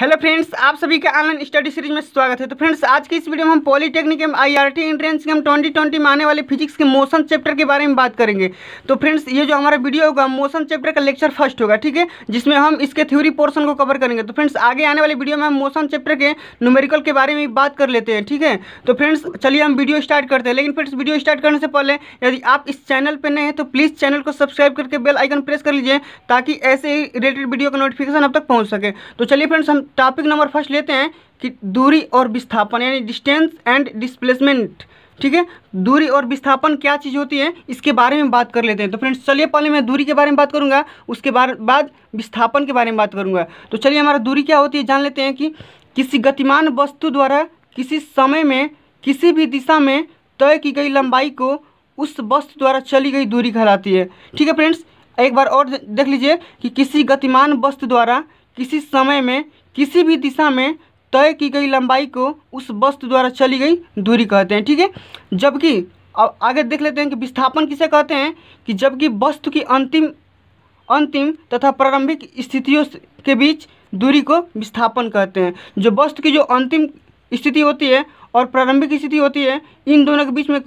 hello friends आप सभी के ऑनलाइन स्टडी सीरीज में स्वागत है तो फ्रेंड्स आज की इस वीडियो में हम पॉलिटेक्निक एम आईआरटी एंट्रेंस के हम 2020 में आने वाले फिजिक्स के मोशन चैप्टर के बारे में बात करेंगे तो फ्रेंड्स ये जो हमारा वीडियो होगा मोशन चैप्टर का लेक्चर फर्स्ट होगा ठीक है जिसमें हम इसके थ्योरी पोर्सन को कवर करेंगे तो फ्रेंड्स आगे आने वाले वीडियो में हम मोशन चैप्टर के न्यूमेरिकल के बारे में बात कर लेते हैं ठीक है तो फ्रेंड्स चलिए हम वीडियो स्टार्ट करते हैं लेकिन फ्रेंड्स वीडियो स्टार्ट करने से पहले यदि आप इस चैनल पर नए हैं तो प्लीज़ चैनल को सब्सक्राइब करके बेल आइकन प्रेस कर लीजिए ताकि ऐसे ही रिलेटेड वीडियो का नोटिफिकेशन अब तक पहुँच सके तो चलिए फ्रेंड्स हम टॉपिक नंबर फर्स्ट लेते हैं कि दूरी और विस्थापन यानी डिस्टेंस एंड डिस्प्लेसमेंट ठीक है दूरी और विस्थापन क्या चीज़ होती है इसके बारे में बात कर लेते हैं तो फ्रेंड्स चलिए पहले मैं दूरी के बारे में बात करूंगा उसके बाद विस्थापन के बारे में बात करूंगा तो चलिए हमारा दूरी क्या होती है जान लेते हैं कि किसी गतिमान वस्तु द्वारा किसी समय में किसी भी दिशा में तय की गई लंबाई को उस वस्तु द्वारा चली गई दूरी कहलाती है ठीक है फ्रेंड्स एक बार और देख लीजिए कि किसी गतिमान वस्तु द्वारा किसी समय में किसी भी दिशा में तय की गई लंबाई को उस वस्तु द्वारा चली गई दूरी कहते हैं ठीक है जबकि अब आगे देख लेते हैं कि विस्थापन किसे कहते हैं कि जबकि वस्तु की अंतिम अंतिम तथा प्रारंभिक स्थितियों के बीच दूरी को विस्थापन कहते हैं जो वस्तु की जो अंतिम स्थिति होती है और प्रारंभिक स्थिति होती है इन दोनों के बीच में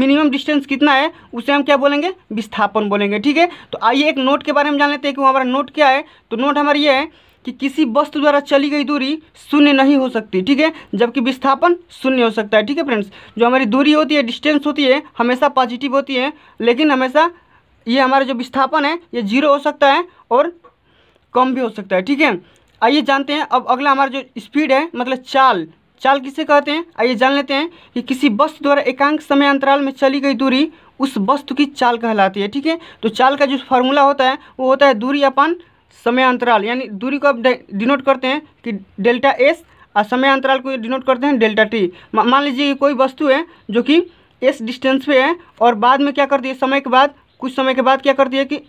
मिनिमम डिस्टेंस कितना है उसे हम क्या बोलेंगे विस्थापन बोलेंगे ठीक है तो आइए एक नोट के बारे में जान लेते हैं कि हमारा नोट क्या है तो नोट हमारा ये है कि किसी वस्तु द्वारा चली गई दूरी शून्य नहीं हो सकती ठीक है जबकि विस्थापन शून्य हो सकता है ठीक है फ्रेंड्स जो हमारी दूरी होती है डिस्टेंस होती है हमेशा पॉजिटिव होती है लेकिन हमेशा ये हमारा जो विस्थापन है ये जीरो हो सकता है और कम भी हो सकता है ठीक है आइए जानते हैं अब अगला हमारा जो स्पीड है मतलब चाल चाल किसे कहते हैं आइए जान लेते हैं कि किसी वस्तु द्वारा एकांक समय अंतराल में चली गई दूरी उस वस्तु की चाल कहलाती है ठीक है तो चाल का जो फार्मूला होता है वो होता है दूरी अपन समय अंतराल यानी दूरी को आप डिनोट करते हैं कि डेल्टा एस और समय अंतराल को डिनोट करते हैं डेल्टा टी मान लीजिए कि कोई वस्तु है जो कि एस डिस्टेंस पे है और बाद में क्या करती है समय के बाद कुछ समय के बाद क्या करती है कि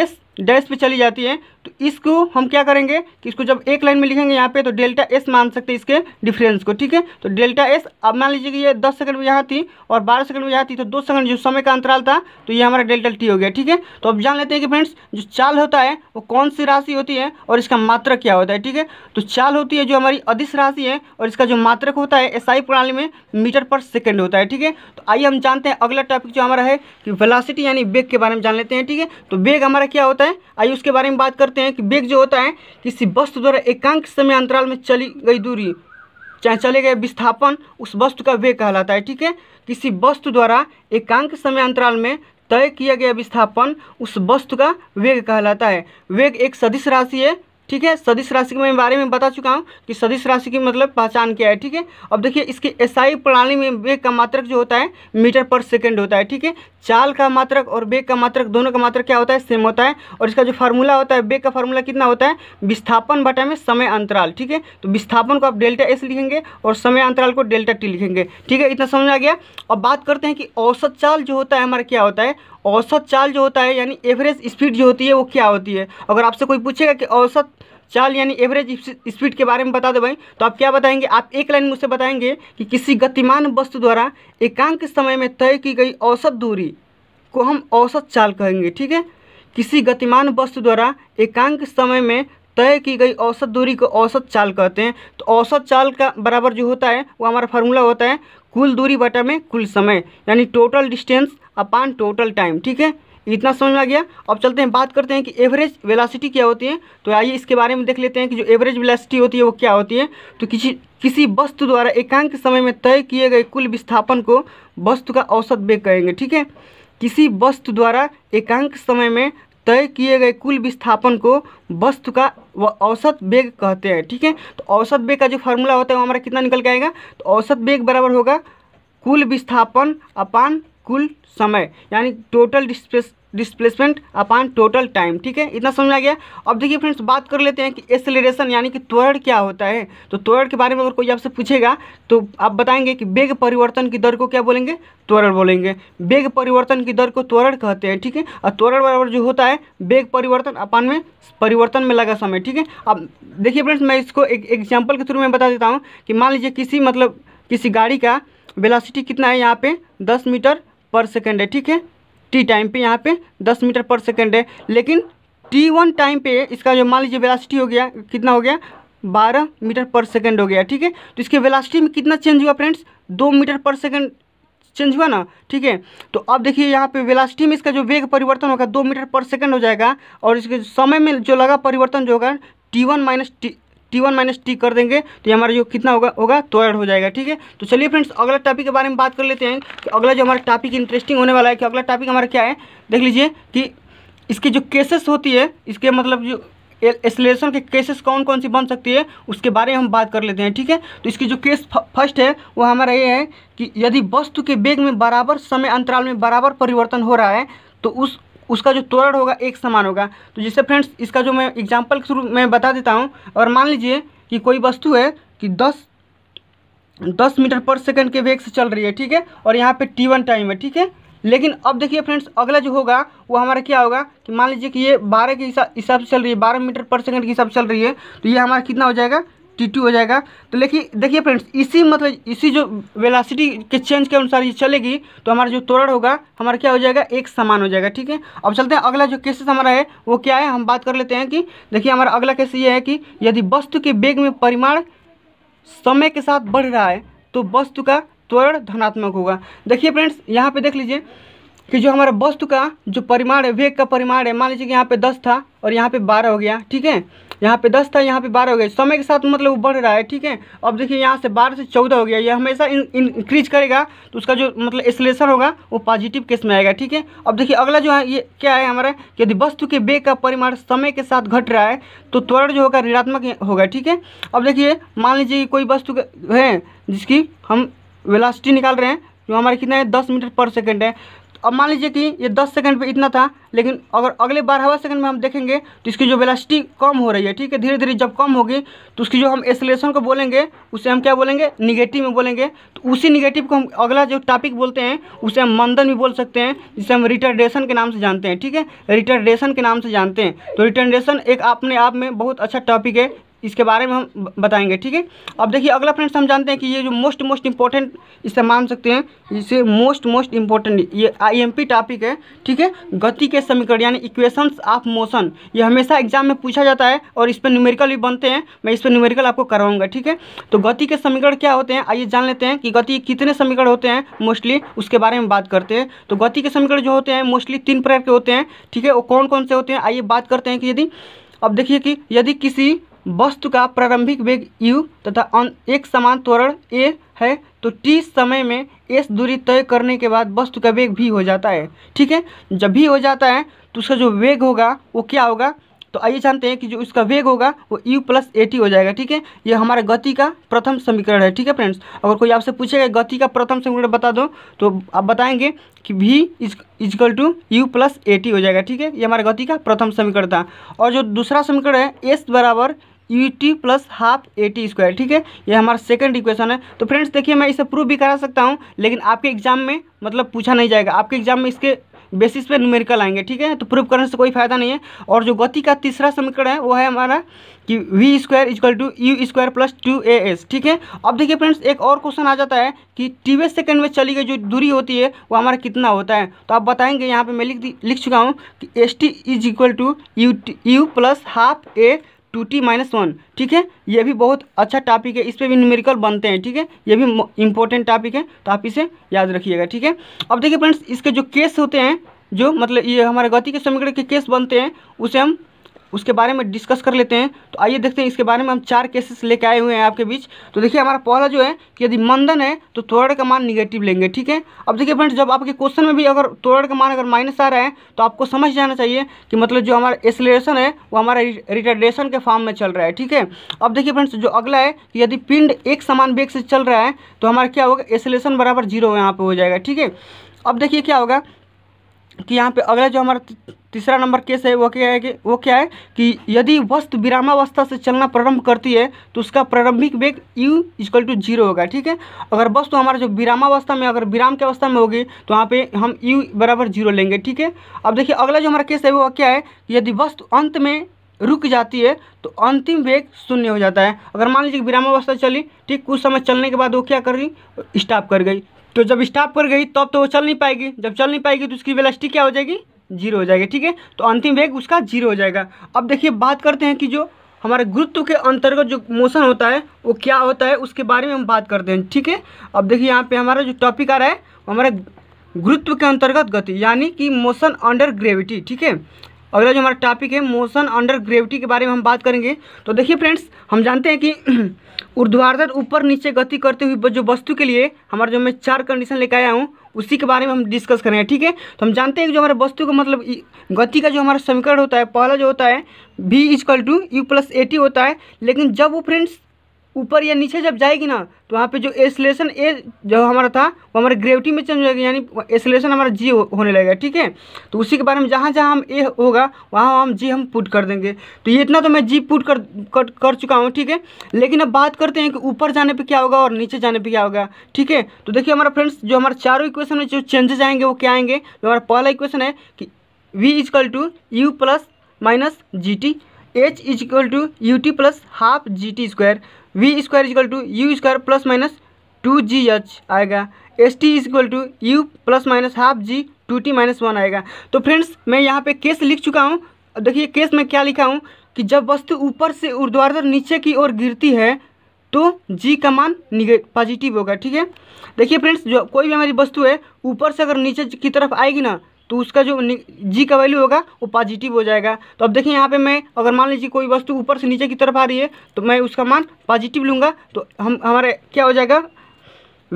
एस डैश पे चली जाती है तो इसको हम क्या करेंगे कि इसको जब एक लाइन में लिखेंगे यहाँ पे तो डेल्टा एस मान सकते हैं इसके डिफरेंस को ठीक है तो डेल्टा एस अब मान लीजिए कि ये दस सेकंड में यहाँ थी और बारह सेकंड में यहाँ थी तो दो सेकंड जो समय का अंतराल था तो ये हमारा डेल्टा टी हो गया ठीक है तो अब जान लेते हैं कि फ्रेंड्स जो चाल होता है वो कौन सी राशि होती है और इसका मात्रक क्या होता है ठीक है तो चाल होती है जो हमारी अधिस राशि है और इसका जो मात्रक होता है एसआई प्रणाली में मीटर पर सेकेंड होता है ठीक है तो आइए हम जानते हैं अगला टॉपिक जो हमारा है कि वेलासिटी यानी बेग के बारे में जान लेते हैं ठीक है तो बेग हमारा क्या होता है होता है आइए उसके बारे में बात करते हैं कि वेग जो होता है किसी वस्तु द्वारा एकांक समय अंतराल में चली गई दूरी चाहे चले गए विस्थापन उस वस्तु का वेग कहलाता है ठीक है किसी वस्तु द्वारा एकांक समय अंतराल में तय किया गया विस्थापन उस वस्तु का वेग कहलाता है वेग एक सदिश राशि है ठीक है सदिश राशि के मैं बारे में बता चुका हूँ कि सदिश राशि की मतलब पहचान क्या है ठीक है अब देखिए इसके एसआई प्रणाली में वेग का मात्रक जो होता है मीटर पर सेकेंड होता है ठीक है चाल का मात्रक और वेग का मात्रक दोनों का मात्रक क्या होता है सेम होता है और इसका जो फार्मूला होता है वेग का फार्मूला कितना होता है विस्थापन बटा में समय अंतराल ठीक है तो विस्थापन को आप डेल्टा एस लिखेंगे और समय अंतराल को डेल्टा टी लिखेंगे ठीक है इतना समझ आ गया अब बात करते हैं कि औसत चाल जो होता है हमारा क्या होता है औसत चाल जो होता है यानी एवरेज स्पीड जो होती है वो क्या होती है अगर आपसे कोई पूछेगा कि औसत चाल यानी एवरेज स्पीड के बारे में बता दो भाई तो आप क्या बताएंगे आप एक लाइन मुझसे बताएंगे कि किसी गतिमान वस्तु द्वारा एकांक समय में तय की गई औसत दूरी को हम औसत चाल कहेंगे ठीक है किसी गतिमान वस्तु द्वारा एकांक समय में तय की गई औसत दूरी को औसत चाल कहते हैं तो औसत चाल का बराबर जो होता है वो हमारा फार्मूला होता है कुल दूरी बटा में कुल समय यानी टोटल डिस्टेंस अपान टोटल टाइम ठीक है इतना समझ में आ गया अब चलते हैं बात करते हैं कि एवरेज वेलासिटी क्या होती है तो आइए इसके बारे में देख लेते हैं कि जो एवरेज वेलासिटी होती है वो क्या होती है तो किसी किसी वस्तु द्वारा एकांक समय में तय किए गए कुल विस्थापन को वस्तु का औसत वेग कहेंगे ठीक है किसी वस्तु द्वारा एकांक समय में तय किए गए कुल विस्थापन को वस्तु का व औसत वेग कहते हैं ठीक है तो औसत वेग का जो फार्मूला होता है वो हमारा कितना निकल के आएगा तो औसत वेग बराबर होगा कुल विस्थापन अपान कुल समय यानी टोटल डिस्प्लेस डिस्प्लेसमेंट अपान टोटल टाइम ठीक है इतना समझ आ गया अब देखिए फ्रेंड्स बात कर लेते हैं कि एक्सेलरेशन यानी कि त्वरण क्या होता है तो त्वरण के बारे में अगर कोई आपसे पूछेगा तो आप बताएंगे कि वेग परिवर्तन की दर को क्या बोलेंगे त्वरण बोलेंगे वेग परिवर्तन की दर को त्वरण कहते हैं ठीक है और त्वरण बराबर जो होता है वेग परिवर्तन अपान में परिवर्तन में लगा समय ठीक है अब देखिए फ्रेंड्स मैं इसको एक एग्जाम्पल के थ्रू में बता देता हूँ कि मान लीजिए किसी मतलब किसी गाड़ी का वेलासिटी कितना है यहाँ पे दस मीटर पर सेकेंड है ठीक है टी टाइम पे यहाँ पे दस मीटर पर सेकेंड है लेकिन टी वन टाइम पे इसका जो मान लीजिए वेलासिटी हो गया कितना हो गया बारह मीटर पर सेकेंड हो गया ठीक है तो इसके वेलासिटी में कितना चेंज हुआ फ्रेंड्स दो मीटर पर सेकेंड चेंज हुआ ना ठीक है तो अब देखिए यहाँ पे वेलासिटी में इसका जो वेग परिवर्तन होगा दो मीटर पर सेकेंड हो जाएगा और इसके समय में जो लगा परिवर्तन जो होगा T one minus T T one minus T कर देंगे तो ये हमारा जो कितना होगा होगा त्वरण तो हो जाएगा ठीक है तो चलिए फ्रेंड्स अगला टॉपिक के बारे में बात कर लेते हैं कि अगला जो हमारा टॉपिक इंटरेस्टिंग होने वाला है कि अगला टॉपिक हमारा क्या है देख लीजिए कि इसके जो केसेस होती है इसके मतलब जो एसलेशन के केसेस कौन कौन सी बन सकती है उसके बारे में हम बात कर लेते हैं ठीक है तो इसकी जो केस फर्स्ट है वो हमारा ये है कि यदि वस्तु के वेग में बराबर समय अंतराल में बराबर परिवर्तन हो रहा है तो उस उसका जो त्वरण होगा एक समान होगा तो जैसे फ्रेंड्स इसका जो मैं एग्जाम्पल के शुरू में बता देता हूँ और मान लीजिए कि कोई वस्तु है कि दस दस मीटर पर सेकेंड के वेग से चल रही है ठीक है और यहाँ पर टी वन टाइम है ठीक है लेकिन अब देखिए फ्रेंड्स अगला जो होगा वो हमारा क्या होगा कि मान लीजिए कि ये बारह के हिसाब से चल रही है बारह मीटर पर सेकंड के हिसाब से चल रही है तो ये हमारा कितना हो जाएगा टी टू हो जाएगा तो देखिए देखिए फ्रेंड्स इसी मतलब इसी जो वेलासिटी के चेंज के अनुसार ये चलेगी तो हमारा जो तोरण होगा हमारा क्या हो जाएगा एक समान हो जाएगा ठीक है अब चलते हैं अगला जो केसेस हमारा है वो क्या है हम बात कर लेते हैं कि देखिए हमारा अगला केस ये है कि यदि वस्तु के बेग में परिमाण समय के साथ बढ़ रहा है तो वस्तु का त्वरण धनात्मक होगा देखिए फ्रेंड्स यहाँ पे देख लीजिए कि जो हमारा वस्तु का जो परिमाण है वेग का परिमाण है मान लीजिए कि यहाँ पे दस था और यहाँ पे बारह हो गया ठीक है यहाँ पे दस था यहाँ पे बारह हो गया समय के साथ मतलब वो बढ़ रहा है ठीक है अब देखिए यहाँ से बारह से चौदह हो गया ये हमेशा इंक्रीज करेगा तो उसका जो मतलब एक्सलेशन होगा वो पॉजिटिव केस में आएगा ठीक है अब देखिए अगला जो है ये क्या है हमारा यदि वस्तु के बेग का परिमाण समय के साथ घट रहा है तो त्वरण जो होगा ऋणात्मक होगा ठीक है अब देखिए मान लीजिए कि कोई वस्तु है जिसकी हम वेलासिटी निकाल रहे हैं जो हमारा कितना है दस मीटर पर सेकेंड है अब मान लीजिए कि ये दस सेकंड पे इतना था लेकिन अगर अगले बारहवा सेकंड में हम देखेंगे तो इसकी जो वेलासिटी कम हो रही है ठीक है धीरे धीरे जब कम होगी तो उसकी जो हम एसलेशन को बोलेंगे उसे हम क्या बोलेंगे निगेटिव में बोलेंगे तो उसी निगेटिव को हम अगला जो टॉपिक बोलते हैं उसे हम मंदन भी बोल सकते हैं जिसे हम रिटर्डेशन के नाम से जानते हैं ठीक है रिटर्डेशन के नाम से जानते हैं तो रिटर्डेशन एक अपने आप में बहुत अच्छा टॉपिक है इसके बारे में हम बताएंगे ठीक है अब देखिए अगला फ्रेंड्स हम जानते हैं कि ये जो मोस्ट मोस्ट इम्पोर्टेंट इसे मान सकते हैं इसे मोस्ट मोस्ट इम्पोर्टेंट ये आईएमपी टॉपिक है ठीक है गति के समीकरण यानी इक्वेशंस ऑफ मोशन ये हमेशा एग्जाम में पूछा जाता है और इस पर न्यूमेरिकल भी बनते हैं मैं इस पर न्यूमेरिकल आपको करवाऊंगा ठीक है तो गति के समीकरण क्या होते हैं आइए जान लेते हैं कि गति कितने समीकरण होते हैं मोस्टली उसके बारे में बात करते हैं तो गति के समीकरण जो होते हैं मोस्टली तीन प्रकार के होते हैं ठीक है वो कौन कौन से होते हैं आइए बात करते हैं कि यदि अब देखिए कि यदि किसी वस्तु का प्रारंभिक वेग u तथा एक समान त्वरण a है तो t समय में s दूरी तय करने के बाद वस्तु का वेग भी हो जाता है ठीक है जब भी हो जाता है तो उसका जो वेग होगा वो क्या होगा तो आइए जानते हैं कि जो उसका वेग होगा वो u प्लस ए हो जाएगा ठीक है ये हमारा गति का प्रथम समीकरण है ठीक है फ्रेंड्स अगर कोई आपसे पूछेगा गति का प्रथम समीकरण बता दो तो आप बताएंगे कि v is is equal to U plus A हो जाएगा ठीक है ये हमारा गति का प्रथम समीकरण था और जो दूसरा समीकरण है एस बराबर E T plus half A T square ठीक है ये हमारा सेकंड इक्वेशन है तो फ्रेंड्स देखिए मैं इसे प्रूव भी करा सकता हूँ लेकिन आपके एग्जाम में मतलब पूछा नहीं जाएगा आपके एग्जाम में इसके बेसिस पे न्यूमेरिकल आएंगे ठीक है तो प्रूव करने से कोई फायदा नहीं है और जो गति का तीसरा समीकरण है वो है हमारा कि V square is equal to U square plus two A S ठीक है अब देखिए फ्रेंड्स एक और क्वेश्चन आ जाता है कि टीवे सेकंड में चली गई जो दूरी होती है वो हमारा कितना होता है तो आप बताएंगे यहाँ पर मैं लिख लिख चुका हूँ कि S T is equal to U U plus half A two T minus one ठीक है ये भी बहुत अच्छा टॉपिक है इस पर भी न्यूमेरिकल बनते हैं ठीक है ये भी इंपॉर्टेंट टॉपिक है तो आप इसे याद रखिएगा ठीक है अब देखिए फ्रेंड्स इसके जो केस होते हैं जो मतलब ये हमारे गति के समीकरण के केस बनते हैं उसे हम उसके बारे में डिस्कस कर लेते हैं तो आइए देखते हैं इसके बारे में हम चार केसेस लेके आए हुए हैं आपके बीच तो देखिए हमारा पहला जो है कि यदि मंदन है तो तोड़ का मान निगेटिव लेंगे ठीक है अब देखिए फ्रेंड्स जब आपके क्वेश्चन में भी अगर तोड़ का मान अगर माइनस आ रहा है तो आपको समझ जाना चाहिए कि मतलब जो हमारा एसलेशन है वो हमारा रिटर्डेशन के फॉर्म में चल रहा है ठीक है अब देखिए फ्रेंड्स जो अगला है कि यदि पिंड एक समान बेग से चल रहा है तो हमारा क्या होगा एसलेशन बराबर जीरो यहाँ पर हो जाएगा ठीक है अब देखिए क्या होगा कि यहाँ पे अगला जो हमारा तीसरा नंबर केस है वो क्या है कि वो क्या है कि यदि वस्तु विरामावस्था से चलना प्रारंभ करती है तो उसका प्रारंभिक वेग यू इजकल टू जीरो होगा ठीक है अगर वस्तु हमारा जो विरामावस्था में अगर विराम की अवस्था में होगी तो वहाँ पे हम यू बराबर जीरो लेंगे ठीक है अब देखिए अगला जो हमारा केस है वो क्या है यदि वस्तु अंत में रुक जाती है तो अंतिम वेग शून्य हो जाता है अगर मान लीजिए विरामावस्था चली ठीक कुछ समय चलने के बाद वो क्या कर रही स्टॉप कर गई तो जब स्टाफ कर गई तब तो, तो वो चल नहीं पाएगी जब चल नहीं पाएगी तो उसकी वेलास्टी क्या हो जाएगी जीरो हो जाएगी ठीक है तो अंतिम वेग उसका जीरो हो जाएगा अब देखिए बात करते हैं कि जो हमारे गुरुत्व के अंतर्गत जो मोशन होता है वो क्या होता है उसके बारे में हम बात करते हैं ठीक है अब देखिए यहाँ पे हमारा जो टॉपिक आ रहा है हमारे गुरुत्व के अंतर्गत गति यानी कि मोशन अंडर ग्रेविटी ठीक है अगला जो हमारा टॉपिक है मोशन अंडर ग्रेविटी के बारे में हम बात करेंगे तो देखिए फ्रेंड्स हम जानते हैं कि ऊर्ध्वाधर ऊपर नीचे गति करते हुए जो वस्तु के लिए हमारा जो मैं चार कंडीशन लेकर आया हूँ उसी के बारे में हम डिस्कस करेंगे ठीक है तो हम जानते हैं कि जो हमारे वस्तु का मतलब गति का जो हमारा समीकरण होता है पहला जो होता है v is equal to U plus A T होता है लेकिन जब वो फ्रेंड्स ऊपर या नीचे जब जाएगी ना तो वहाँ पे जो एसलेशन ए जो हमारा था वो हमारे ग्रेविटी में चेंज हो जाएगा यानी एसलेशन हमारा जी हो, होने लगेगा ठीक है तो उसी के बारे में जहाँ जहाँ हम ए होगा वहाँ हम जी हम पुट कर देंगे तो ये इतना तो मैं जी पुट कर कर, कर चुका हूँ ठीक है लेकिन अब बात करते हैं कि ऊपर जाने पर क्या होगा और नीचे जाने पर क्या होगा ठीक है तो देखिए हमारा फ्रेंड्स जो हमारे चारों इक्वेशन में जो चेंजेस आएंगे वो क्या आएंगे जो हमारा पहला इक्वेशन है कि V is equal to U plus minus G T H is equal to U T plus half G T square V square equal to U square plus minus two G H आएगा S T is equal to U plus minus half G two T minus one आएगा तो friends मैं यहाँ पे case लिख चुका हूँ देखिए केस में क्या लिखा हूँ कि जब वस्तु ऊपर से ऊर्ध्वाधर नीचे की ओर गिरती है तो जी का मान पॉजिटिव होगा ठीक है देखिए फ्रेंड्स जो कोई भी हमारी वस्तु है ऊपर से अगर नीचे की तरफ आएगी ना तो उसका जो जी का वैल्यू होगा वो पॉजिटिव हो जाएगा तो अब देखिए यहाँ पे मैं अगर मान लीजिए कोई वस्तु ऊपर से नीचे की तरफ आ रही है तो मैं उसका मान पॉजिटिव लूँगा तो हम हमारे क्या हो जाएगा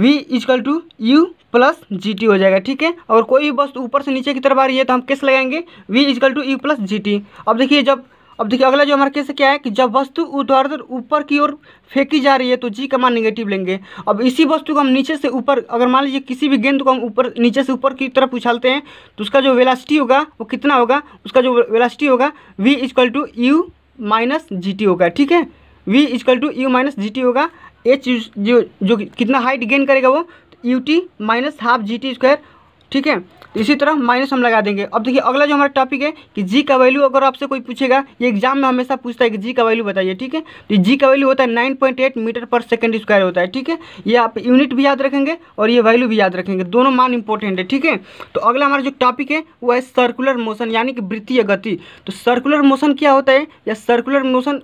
v is equal to U plus G T हो जाएगा ठीक है और कोई भी वस्तु ऊपर से नीचे की तरफ आ रही है तो हम किस लगाएंगे v is equal to U plus G T अब देखिए जब अब देखिए अगला जो हमारा केस क्या है कि जब वस्तु उधर ऊपर की ओर फेंकी जा रही है तो जी का मान निगेटिव लेंगे अब इसी वस्तु को हम नीचे से ऊपर अगर मान लीजिए किसी भी गेंद को हम ऊपर नीचे से ऊपर की तरफ उछालते हैं तो उसका जो वेलासिटी होगा वो कितना होगा उसका जो वेलासिटी होगा V is equal to U minus G T होगा ठीक है V is equal to U minus G T H एच जो जो कितना हाइट गेन करेगा वो U T minus half G T square ठीक है तो इसी तरह माइनस हम लगा देंगे अब देखिए अगला जो हमारा टॉपिक है कि जी का वैल्यू अगर आपसे कोई पूछेगा ये एग्जाम में हमेशा पूछता है कि जी का वैल्यू बताइए ठीक है तो जी का वैल्यू होता है nine point eight metre per second square होता है ठीक है ये आप यूनिट भी याद रखेंगे और ये वैल्यू भी याद रखेंगे दोनों मान इंपॉर्टेंट है ठीक है तो अगला हमारा जो टॉपिक है वो है सर्कुलर मोशन यानी कि वृत्तीय गति तो सर्कुलर मोशन क्या होता है या सर्कुलर मोशन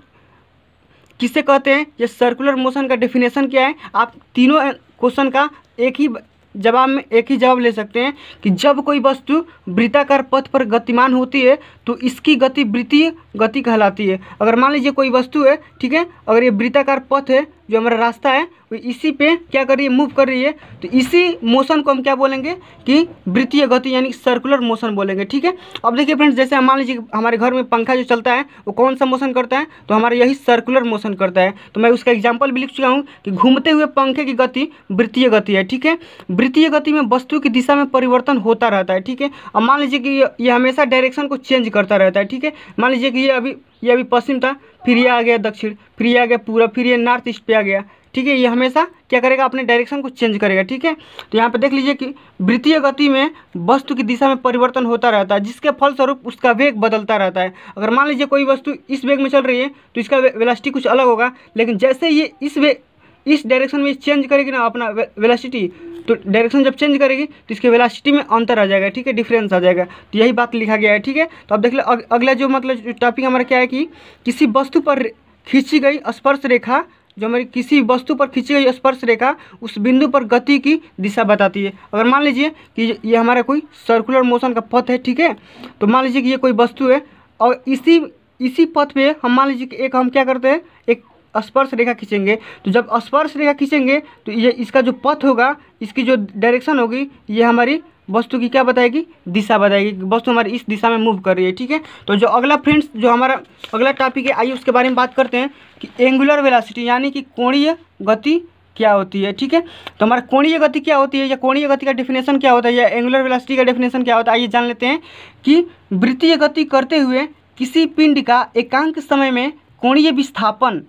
किसे कहते हैं या सर्कुलर मोशन का डेफिनेशन क्या है आप तीनों क्वेश्चन का एक ही जवाब में एक ही जवाब ले सकते हैं कि जब कोई वस्तु वृत्ताकार पथ पर गतिमान होती है तो इसकी गति वृत्तीय गति कहलाती है अगर मान लीजिए कोई वस्तु है ठीक है अगर ये वृत्ताकार पथ है जो हमारा रास्ता है वो इसी पे क्या कर रही है मूव कर रही है तो इसी मोशन को हम क्या बोलेंगे कि वृत्तीय गति यानी सर्कुलर मोशन बोलेंगे ठीक है अब देखिए फ्रेंड्स जैसे हम मान लीजिए हमारे घर में पंखा जो चलता है वो कौन सा मोशन करता है तो हमारा यही सर्कुलर मोशन करता है तो मैं उसका एग्जाम्पल भी लिख चुका हूँ कि घूमते हुए पंखे की गति वृत्तीय गति है ठीक है वृत्तीय गति में वस्तु की दिशा में परिवर्तन होता रहता है ठीक है अब मान लीजिए कि ये हमेशा डायरेक्शन को चेंज करता रहता है ठीक है मान लीजिए कि क्योंकि ये अभी ये अभी पश्चिम था फिर ये आ गया दक्षिण फिर ये आ गया पूरा फिर ये नॉर्थ ईस्ट पे आ गया ठीक है ये हमेशा क्या करेगा अपने डायरेक्शन को चेंज करेगा ठीक है तो यहाँ पे देख लीजिए कि वृत्तीय गति में वस्तु की दिशा में परिवर्तन होता रहता है जिसके फलस्वरूप उसका वेग बदलता रहता है अगर मान लीजिए कोई वस्तु इस वेग में चल रही है तो इसका वेलासिटी कुछ अलग होगा लेकिन जैसे ये इस वेग इस डायरेक्शन में चेंज करेगी ना अपना वेलासिटी तो डायरेक्शन जब चेंज करेगी तो इसके वेलासिटी में अंतर आ जाएगा ठीक है डिफरेंस आ जाएगा तो यही बात लिखा गया है ठीक है तो अब देख लो अगला जो मतलब टॉपिक हमारा क्या है कि किसी वस्तु पर खींची गई स्पर्श रेखा जो हमारी किसी वस्तु पर खींची गई स्पर्श रेखा उस बिंदु पर गति की दिशा बताती है अगर मान लीजिए कि ये हमारा कोई सर्कुलर मोशन का पथ है ठीक है तो मान लीजिए कि ये कोई वस्तु है और इसी इसी पथ पे हम मान लीजिए कि एक हम क्या करते हैं एक स्पर्श रेखा खींचेंगे तो जब स्पर्श रेखा खींचेंगे तो ये इसका जो पथ होगा इसकी जो डायरेक्शन होगी ये हमारी वस्तु की क्या बताएगी दिशा बताएगी वस्तु हमारी इस दिशा में मूव कर रही है ठीक है तो जो अगला फ्रेंड्स जो हमारा अगला टॉपिक है आइए उसके बारे में बात करते हैं कि एंगुलर वेलासिटी यानी कि कोणीय गति क्या होती है ठीक है तो हमारा कोणीय गति क्या होती है या कोणीय गति का डेफिनेशन क्या होता है या एंगुलर वेलासिटी का डेफिनेशन क्या होता है आइए जान लेते हैं कि वृत्तीय गति करते हुए किसी पिंड का एकांक समय में कोणीय विस्थापन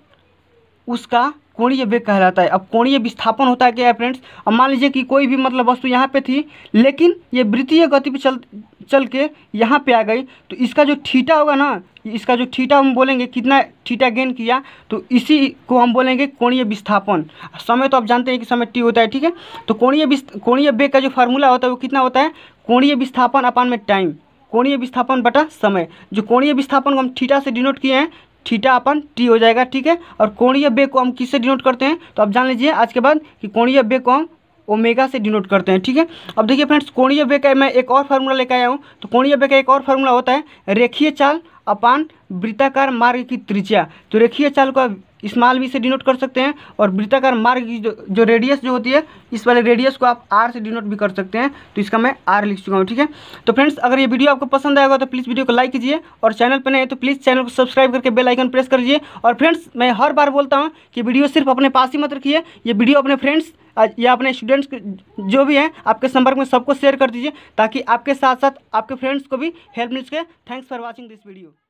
उसका कोणीय वेग कहलाता है अब कोणीय विस्थापन होता है क्या है फ्रेंड्स अब मान लीजिए कि कोई भी मतलब वस्तु यहाँ पे थी लेकिन ये वृत्तीय गति पे चल चल के यहाँ पे आ गई तो इसका जो ठीटा होगा ना इसका जो ठीटा हम बोलेंगे कितना ठीटा गेन किया तो इसी को हम बोलेंगे कोणीय विस्थापन समय तो आप जानते हैं कि समय टी होता है ठीक है तो कोणीय कोणीय वेग का जो फार्मूला होता है वो कितना होता है कोणीय विस्थापन अपान में टाइम कोणीय विस्थापन बटा समय जो कोणीय विस्थापन को हम ठीटा से डिनोट किए हैं थीटा अपन टी हो जाएगा ठीक है और कोणीय बे को हम किससे डिनोट करते हैं तो आप जान लीजिए आज के बाद कि कोणीय बे को हम ओमेगा से डिनोट करते हैं ठीक है अब देखिए फ्रेंड्स कोणीय वेग का मैं एक और फार्मूला लेकर आया हूँ तो कोणीय वेग का एक और फार्मूला होता है रेखीय चाल अपान वृत्ताकार मार्ग की त्रिज्या तो रेखीय चाल को स्मॉल वी से डिनोट कर सकते हैं और वृत्ताकार मार्ग की जो जो रेडियस जो होती है इस वाले रेडियस को आप आर से डिनोट भी कर सकते हैं तो इसका मैं आर लिख चुका हूँ ठीक है तो फ्रेंड्स अगर ये वीडियो आपको पसंद आएगा तो प्लीज़ वीडियो को लाइक कीजिए और चैनल पर नहीं तो प्लीज़ चैनल को सब्सक्राइब करके बेल आइकन प्रेस कर दीजिए और फ्रेंड्स मैं हर बार बोलता हूँ कि वीडियो सिर्फ अपने पास ही मत रखिए ये वीडियो अपने फ्रेंड्स या अपने स्टूडेंट्स जो भी हैं आपके संपर्क में सबको शेयर कर दीजिए ताकि आपके साथ साथ आपके फ्रेंड्स को भी हेल्प मिल सके thanks for watching this video